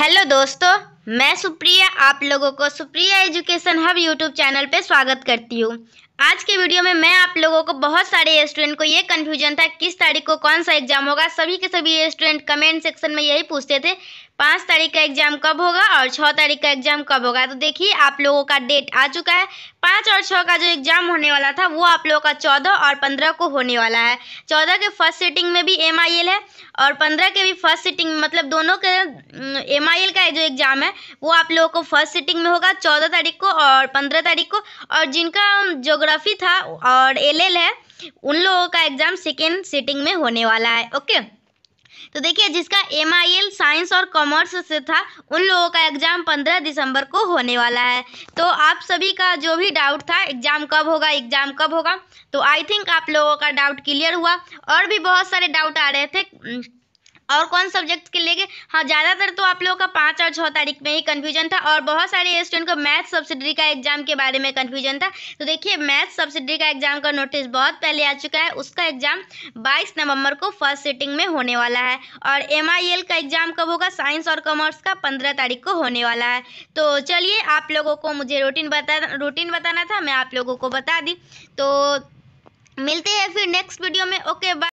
hello दोस्तों मैं सुप्रिया आप लोगों को Supriya education hub YouTube channel पे स्वागत करती हूँ आज के वीडियो में मैं आप लोगों को बहुत सारे स्टूडेंट को ये कन्फ्यूजन था किस तारीख को कौन सा एग्जाम होगा सभी के सभी स्टूडेंट कमेंट सेक्शन में यही पूछते थे पाँच तारीख का एग्जाम कब होगा और छः तारीख का एग्जाम कब होगा तो देखिए आप लोगों का डेट आ चुका है पाँच और छः का जो एग्जाम होने वाला था वो आप लोगों का चौदह और पंद्रह को होने वाला है चौदह के फर्स्ट सीटिंग में भी एम है और पंद्रह के भी फर्स्ट सीटिंग मतलब दोनों के एम का जो एग्जाम है वो आप लोगों को फर्स्ट सिटिंग में होगा चौदह तारीख को और पंद्रह तारीख को और जिनका जोग्राफी था और एल है उन लोगों का एग्ज़ाम सेकेंड सिटिंग में होने वाला है ओके तो देखिए जिसका एम आई एल साइंस और कॉमर्स से था उन लोगों का एग्ज़ाम 15 दिसंबर को होने वाला है तो आप सभी का जो भी डाउट था एग्ज़ाम कब होगा एग्ज़ाम कब होगा तो आई थिंक आप लोगों का डाउट क्लियर हुआ और भी बहुत सारे डाउट आ रहे थे और कौन सब्जेक्ट के लेके हाँ ज़्यादातर तो आप लोगों का पाँच और छः तारीख में ही कन्फ्यूजन था और बहुत सारे स्टूडेंट को मैथ सब्सिडरी का एग्जाम के बारे में कन्फ्यूजन था तो देखिए मैथ सब्सिडरी का एग्जाम का नोटिस बहुत पहले आ चुका है उसका एग्जाम बाईस नवंबर को फर्स्ट सिटिंग में होने वाला है और एम का एग्जाम कब होगा साइंस और कॉमर्स का पंद्रह तारीख को होने वाला है तो चलिए आप लोगों को मुझे रूटीन बता रूटीन बताना था मैं आप लोगों को बता दी तो मिलते हैं फिर नेक्स्ट वीडियो में ओके बाय